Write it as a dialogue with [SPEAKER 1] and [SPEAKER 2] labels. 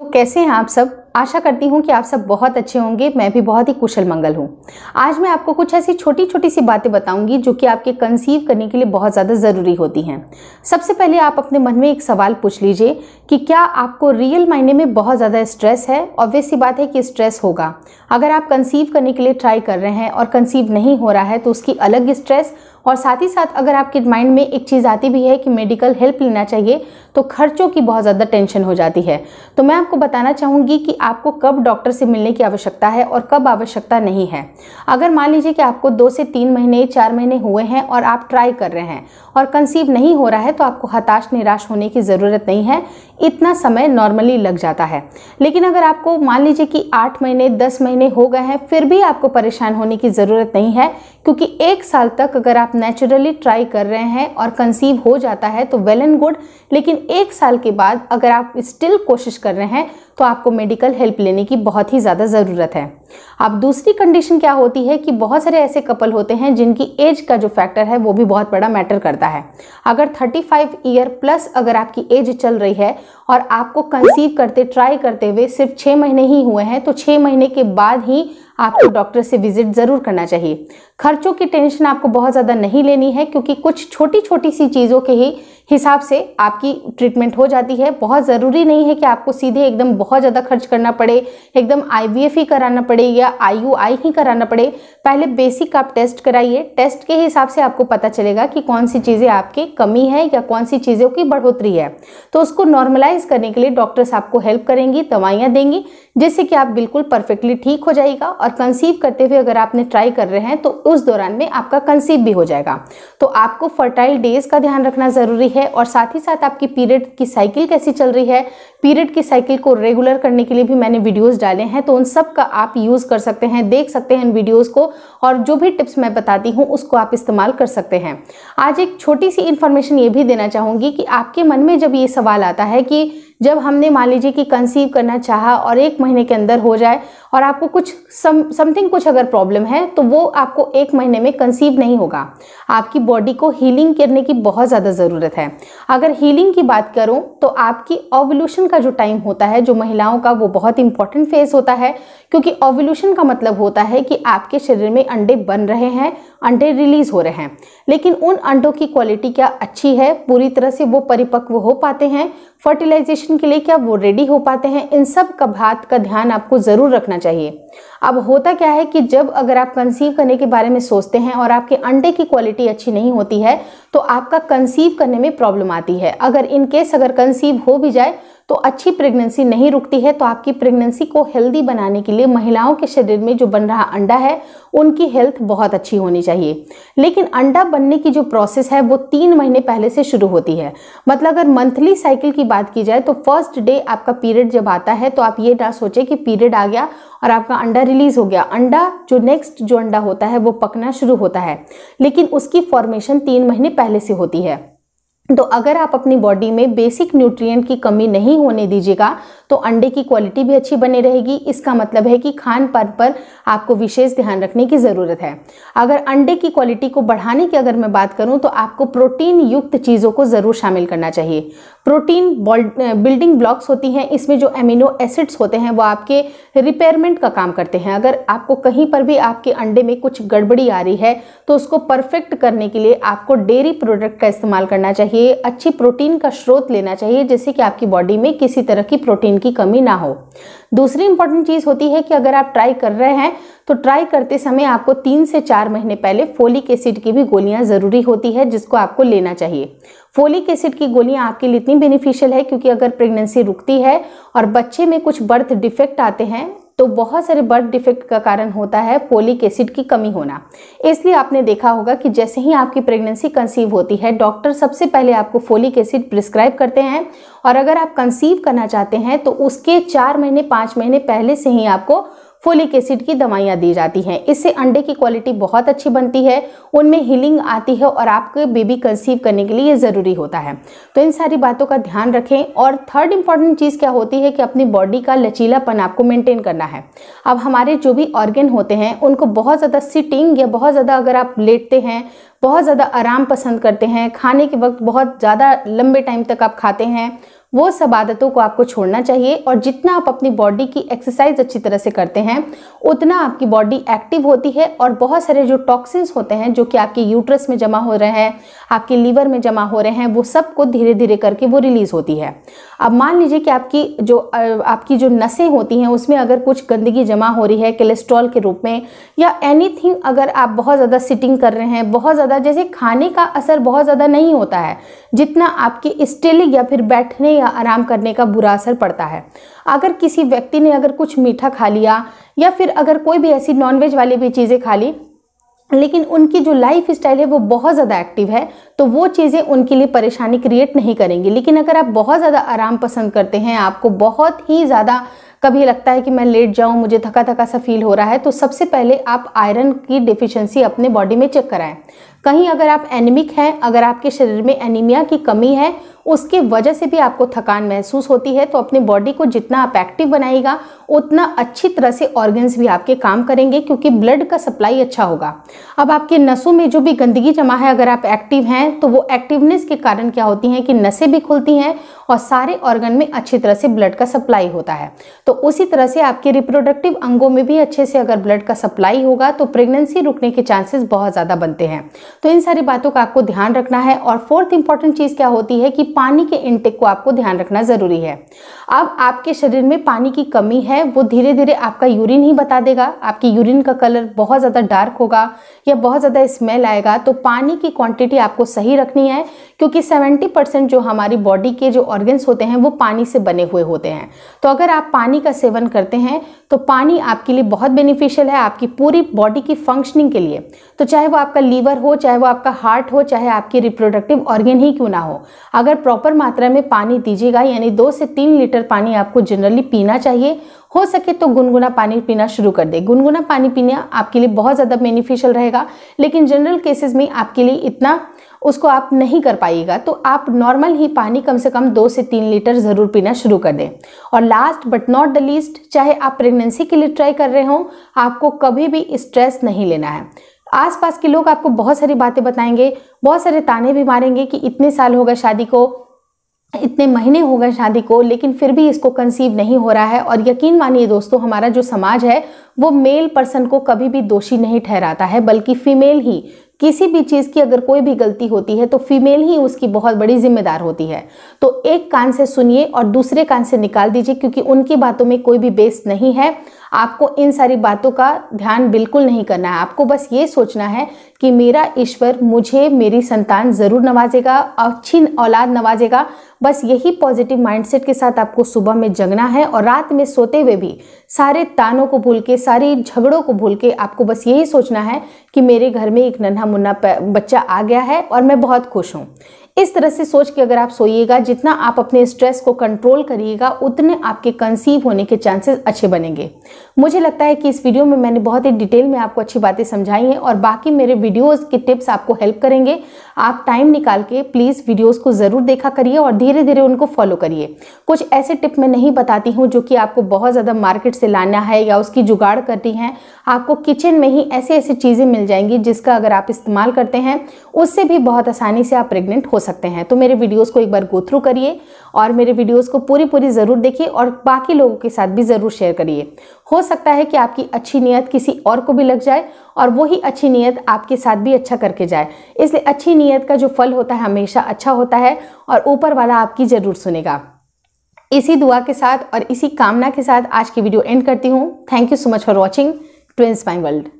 [SPEAKER 1] तो कैसे हैं आप सब आशा करती हूँ कि आप सब बहुत अच्छे होंगे मैं भी बहुत ही कुशल मंगल हूँ आज मैं आपको कुछ ऐसी छोटी छोटी सी बातें बताऊंगी जो कि आपके कंसीव करने के लिए बहुत ज़्यादा ज़रूरी होती हैं सबसे पहले आप अपने मन में एक सवाल पूछ लीजिए कि क्या आपको रियल मायने में बहुत ज़्यादा स्ट्रेस है ऑब्वियस सी बात है कि स्ट्रेस होगा अगर आप कंसीव करने के लिए ट्राई कर रहे हैं और कंसीव नहीं हो रहा है तो उसकी अलग स्ट्रेस और साथ ही साथ अगर आपके माइंड में एक चीज़ आती भी है कि मेडिकल हेल्प लेना चाहिए तो खर्चों की बहुत ज़्यादा टेंशन हो जाती है तो मैं आपको बताना चाहूँगी कि आपको कब डॉक्टर से मिलने की आवश्यकता है और कब आवश्यकता नहीं है अगर मान लीजिए कि आपको दो से तीन महीने चार महीने हुए हैं और आप ट्राई कर रहे हैं और कंसीव नहीं हो रहा है तो आपको हताश निराश होने की ज़रूरत नहीं है इतना समय नॉर्मली लग जाता है लेकिन अगर आपको मान लीजिए कि आठ महीने दस महीने हो गए हैं फिर भी आपको परेशान होने की ज़रूरत नहीं है क्योंकि एक साल तक अगर आप नेचुरली ट्राई कर रहे हैं और कंसीव हो जाता है तो वेल एंड गुड लेकिन एक साल के बाद अगर आप स्टिल कोशिश कर रहे हैं तो आपको मेडिकल हेल्प लेने की बहुत ही ज़्यादा ज़रूरत है अब दूसरी कंडीशन क्या होती है कि बहुत सारे ऐसे कपल होते हैं जिनकी एज का जो फैक्टर है वो भी बहुत बड़ा मैटर करता है अगर 35 ईयर प्लस अगर आपकी एज चल रही है और आपको कंसीव करते ट्राई करते हुए सिर्फ छः महीने ही हुए हैं तो छः महीने के बाद ही आपको डॉक्टर से विजिट ज़रूर करना चाहिए खर्चों की टेंशन आपको बहुत ज़्यादा नहीं लेनी है क्योंकि कुछ छोटी छोटी सी चीज़ों के ही हिसाब से आपकी ट्रीटमेंट हो जाती है बहुत ज़रूरी नहीं है कि आपको सीधे एकदम बहुत ज़्यादा खर्च करना पड़े एकदम आई ही कराना पड़े या आई ही कराना पड़े पहले बेसिक आप टेस्ट कराइए टेस्ट के हिसाब से आपको पता चलेगा कि कौन सी चीज़ें आपकी कमी है या कौन सी चीज़ों की बढ़ोतरी है तो उसको नॉर्मलाइज करने के लिए डॉक्टर्स आपको हेल्प करेंगी दवाइयाँ देंगी जिससे कि आप बिल्कुल परफेक्टली ठीक हो जाएगा और कंसीव करते हुए अगर आपने ट्राई कर रहे हैं तो उस दौरान में आपका कंसीव भी हो जाएगा तो आपको फर्टाइल डेज का ध्यान रखना ज़रूरी है है और साथ ही साथ आपकी पीरियड की साइकिल कैसी चल रही है पीरियड की साइकिल को रेगुलर करने के लिए भी मैंने वीडियोस डाले हैं तो उन सब का आप यूज़ कर सकते हैं देख सकते हैं इन वीडियोस को और जो भी टिप्स मैं बताती हूँ उसको आप इस्तेमाल कर सकते हैं आज एक छोटी सी इन्फॉर्मेशन ये भी देना चाहूँगी कि आपके मन में जब ये सवाल आता है कि जब हमने मान लीजिए कि कंसीव करना चाहा और एक महीने के अंदर हो जाए और आपको कुछ सम समथिंग कुछ अगर प्रॉब्लम है तो वो आपको एक महीने में कंसीव नहीं होगा आपकी बॉडी को हीलिंग करने की बहुत ज़्यादा ज़रूरत है अगर हीलिंग की बात करूँ तो आपकी ओवल्यूशन का जो टाइम होता है जो महिलाओं का वो बहुत इंपॉर्टेंट फेज़ होता है क्योंकि ओवल्यूशन का मतलब होता है कि आपके शरीर में अंडे बन रहे हैं अंडे रिलीज़ हो रहे हैं लेकिन उन अंडों की क्वालिटी क्या अच्छी है पूरी तरह से वो परिपक्व हो पाते हैं फर्टिलाइजेशन एग्जामिनेशन के लिए क्या वो रेडी हो पाते हैं इन सब का बात का ध्यान आपको ज़रूर रखना चाहिए अब होता क्या है कि जब अगर आप कंसीव करने के बारे में सोचते हैं और आपके अंडे की क्वालिटी अच्छी नहीं होती है तो आपका कंसीव करने में प्रॉब्लम आती है अगर इन केस अगर कंसीव हो भी जाए तो अच्छी प्रेगनेंसी नहीं रुकती है तो आपकी प्रेगनेंसी को हेल्दी बनाने के लिए महिलाओं के शरीर में जो बन रहा अंडा है उनकी हेल्थ बहुत अच्छी होनी चाहिए लेकिन अंडा बनने की जो प्रोसेस है वो तीन महीने पहले से शुरू होती है मतलब अगर मंथली साइकिल की बात की जाए तो फर्स्ट डे आपका पीरियड जब आता है तो आप ये ना सोचें कि पीरियड आ गया और आपका अंडा रिलीज हो गया अंडा जो नेक्स्ट जो अंडा होता है वो पकना शुरू होता है लेकिन उसकी फॉर्मेशन तीन महीने पहले से होती है तो अगर आप अपनी बॉडी में बेसिक न्यूट्रिएंट की कमी नहीं होने दीजिएगा तो अंडे की क्वालिटी भी अच्छी बनी रहेगी इसका मतलब है कि खान पान पर आपको विशेष ध्यान रखने की ज़रूरत है अगर अंडे की क्वालिटी को बढ़ाने की अगर मैं बात करूँ तो आपको प्रोटीन युक्त चीज़ों को ज़रूर शामिल करना चाहिए प्रोटीन बिल्डिंग ब्लॉक्स होती हैं इसमें जो एमिनो एसिड्स होते हैं वो आपके रिपेयरमेंट का काम करते हैं अगर आपको कहीं पर भी आपके अंडे में कुछ गड़बड़ी आ रही है तो उसको परफेक्ट करने के लिए आपको डेयरी प्रोडक्ट का इस्तेमाल करना चाहिए अच्छी प्रोटीन का स्रोत लेना चाहिए जैसे कि आपकी बॉडी में किसी तरह की प्रोटीन की कमी ना हो दूसरी इंपॉर्टेंट चीज़ होती है कि अगर आप ट्राई कर रहे हैं तो ट्राई करते समय आपको तीन से चार महीने पहले फोलिक एसिड की भी गोलियां ज़रूरी होती है जिसको आपको लेना चाहिए फोलिक एसिड की गोलियां आपके लिए इतनी बेनिफिशियल है क्योंकि अगर प्रेगनेंसी रुकती है और बच्चे में कुछ बर्थ डिफेक्ट आते हैं तो बहुत सारे बर्थ डिफेक्ट का कारण होता है फोलिक एसिड की कमी होना इसलिए आपने देखा होगा कि जैसे ही आपकी प्रेगनेंसी कंसीव होती है डॉक्टर सबसे पहले आपको फोलिक एसिड प्रिस्क्राइब करते हैं और अगर आप कंसीव करना चाहते हैं तो उसके चार महीने पाँच महीने पहले से ही आपको फोलिक एसिड की दवाइयाँ दी जाती हैं इससे अंडे की क्वालिटी बहुत अच्छी बनती है उनमें हीलिंग आती है और आपके बेबी कंसीव करने के लिए ये ज़रूरी होता है तो इन सारी बातों का ध्यान रखें और थर्ड इम्पॉर्टेंट चीज़ क्या होती है कि अपनी बॉडी का लचीलापन आपको मेंटेन करना है अब हमारे जो भी ऑर्गेन होते हैं उनको बहुत ज़्यादा सिटिंग या बहुत ज़्यादा अगर आप लेटते हैं बहुत ज़्यादा आराम पसंद करते हैं खाने के वक्त बहुत ज़्यादा लंबे टाइम तक आप खाते हैं वो सब आदतों को आपको छोड़ना चाहिए और जितना आप अपनी बॉडी की एक्सरसाइज अच्छी तरह से करते हैं उतना आपकी बॉडी एक्टिव होती है और बहुत सारे जो टॉक्सिन्स होते हैं जो कि आपके यूट्रस में जमा हो रहे हैं आपके लीवर में जमा हो रहे हैं वो सबको धीरे धीरे करके वो रिलीज़ होती है अब मान लीजिए कि आपकी जो आपकी जो नसें होती हैं उसमें अगर कुछ गंदगी जमा हो रही है कोलेस्ट्रॉल के रूप में या एनी अगर आप बहुत ज़्यादा सिटिंग कर रहे हैं बहुत ज़्यादा जैसे खाने का असर बहुत ज़्यादा नहीं होता है जितना आपकी स्टेलिंग या फिर बैठने या आराम करने का बुरा असर पड़ता है अगर किसी व्यक्ति ने अगर कुछ मीठा खा लिया या फिर अगर कोई भी ऐसी नॉनवेज वाली भी चीज़ें खा ली लेकिन उनकी जो लाइफ स्टाइल है वो बहुत ज़्यादा एक्टिव है तो वो चीज़ें उनके लिए परेशानी क्रिएट नहीं करेंगी लेकिन अगर आप बहुत ज़्यादा आराम पसंद करते हैं आपको बहुत ही ज़्यादा कभी लगता है कि मैं लेट जाऊं मुझे थका थका सा फील हो रहा है तो सबसे पहले आप आयरन की डिफिशेंसी अपने बॉडी में चेक कराएं कहीं अगर आप एनिमिक हैं अगर आपके शरीर में एनीमिया की कमी है उसके वजह से भी आपको थकान महसूस होती है तो अपने बॉडी को जितना आप एक्टिव बनाएगा उतना अच्छी तरह से ऑर्गन्स भी आपके काम करेंगे क्योंकि ब्लड का सप्लाई अच्छा होगा अब आपके नसों में जो भी गंदगी जमा है अगर आप एक्टिव हैं तो वो एक्टिवनेस के कारण क्या होती हैं कि नसें भी खुलती हैं और सारे ऑर्गन में अच्छी तरह से ब्लड का सप्लाई होता है तो उसी तरह से आपके रिप्रोडक्टिव अंगों में भी अच्छे से अगर ब्लड का सप्लाई होगा तो प्रेगनेंसी रुकने के चांसेस बहुत ज़्यादा बनते हैं तो इन सारी बातों का आपको ध्यान रखना है और फोर्थ इंपॉर्टेंट चीज़ क्या होती है कि पानी के इनटेक को आपको ध्यान रखना ज़रूरी है अब आपके शरीर में पानी की कमी है वो धीरे धीरे आपका यूरिन ही बता देगा आपकी यूरिन का कलर बहुत ज़्यादा डार्क होगा या बहुत ज़्यादा स्मेल आएगा तो पानी की क्वांटिटी आपको सही रखनी है क्योंकि 70 परसेंट जो हमारी बॉडी के जो ऑर्गन्स होते हैं वो पानी से बने हुए होते हैं तो अगर आप पानी का सेवन करते हैं तो पानी आपके लिए बहुत बेनिफिशियल है आपकी पूरी बॉडी की फंक्शनिंग के लिए तो चाहे वो आपका लीवर हो चाहे वो आपका हार्ट हो चाहे आपकी रिप्रोडक्टिव ऑर्गेन ही क्यों ना हो अगर प्रॉपर मात्रा में पानी दीजिएगा यानी दो से तीन लीटर पानी आपको जनरली पीना चाहिए हो सके तो गुनगुना पानी पीना शुरू कर दे गुनगुना पानी पीना आपके लिए बहुत ज़्यादा बेनिफिशियल रहेगा लेकिन जनरल केसेस में आपके लिए इतना उसको आप नहीं कर पाइएगा तो आप नॉर्मल ही पानी कम से कम दो से तीन लीटर ज़रूर पीना शुरू कर दें और last but not the least चाहे आप प्रेगनेंसी के लिए ट्राई कर रहे हों आपको कभी भी स्ट्रेस नहीं लेना है आसपास के लोग आपको बहुत सारी बातें बताएंगे बहुत सारे ताने भी मारेंगे कि इतने साल हो गए शादी को इतने महीने हो गए शादी को लेकिन फिर भी इसको कंसीव नहीं हो रहा है और यकीन मानिए दोस्तों हमारा जो समाज है वो मेल पर्सन को कभी भी दोषी नहीं ठहराता है बल्कि फीमेल ही किसी भी चीज़ की अगर कोई भी गलती होती है तो फीमेल ही उसकी बहुत बड़ी जिम्मेदार होती है तो एक कान से सुनिए और दूसरे कान से निकाल दीजिए क्योंकि उनकी बातों में कोई भी बेस नहीं है आपको इन सारी बातों का ध्यान बिल्कुल नहीं करना है आपको बस ये सोचना है कि मेरा ईश्वर मुझे मेरी संतान ज़रूर नवाजेगा अच्छी औलाद नवाजेगा बस यही पॉजिटिव माइंडसेट के साथ आपको सुबह में जगना है और रात में सोते हुए भी सारे तानों को भूल के सारी झगड़ों को भूल के आपको बस यही सोचना है कि मेरे घर में एक नन्हा मुन्ना बच्चा आ गया है और मैं बहुत खुश हूँ इस तरह से सोच के अगर आप सोइएगा जितना आप अपने स्ट्रेस को कंट्रोल करिएगा उतने आपके कंसीव होने के चांसेस अच्छे बनेंगे मुझे लगता है कि इस वीडियो में मैंने बहुत ही डिटेल में आपको अच्छी बातें समझाई हैं और बाकी मेरे वीडियोस के टिप्स आपको हेल्प करेंगे आप टाइम निकाल के प्लीज़ वीडियोज़ को ज़रूर देखा करिए और धीरे धीरे उनको फॉलो करिए कुछ ऐसे टिप मैं नहीं बताती हूँ जो कि आपको बहुत ज़्यादा मार्केट से लाना है या उसकी जुगाड़ करती हैं आपको किचन में ही ऐसी ऐसी चीज़ें मिल जाएंगी जिसका अगर आप इस्तेमाल करते हैं उससे भी बहुत आसानी से आप प्रेगनेंट हो सकते हैं तो मेरे वीडियोस को एक बार गो थ्रू करिए और मेरे वीडियोस को पूरी पूरी ज़रूर देखिए और बाकी लोगों के साथ भी ज़रूर शेयर करिए हो सकता है कि आपकी अच्छी नीयत किसी और को भी लग जाए और वही अच्छी नीयत आपके साथ भी अच्छा करके जाए इसलिए अच्छी नीयत का जो फल होता है हमेशा अच्छा होता है और ऊपर वाला आपकी ज़रूर सुनेगा इसी दुआ के साथ और इसी कामना के साथ आज की वीडियो एंड करती हूँ thank you so much for watching twins my world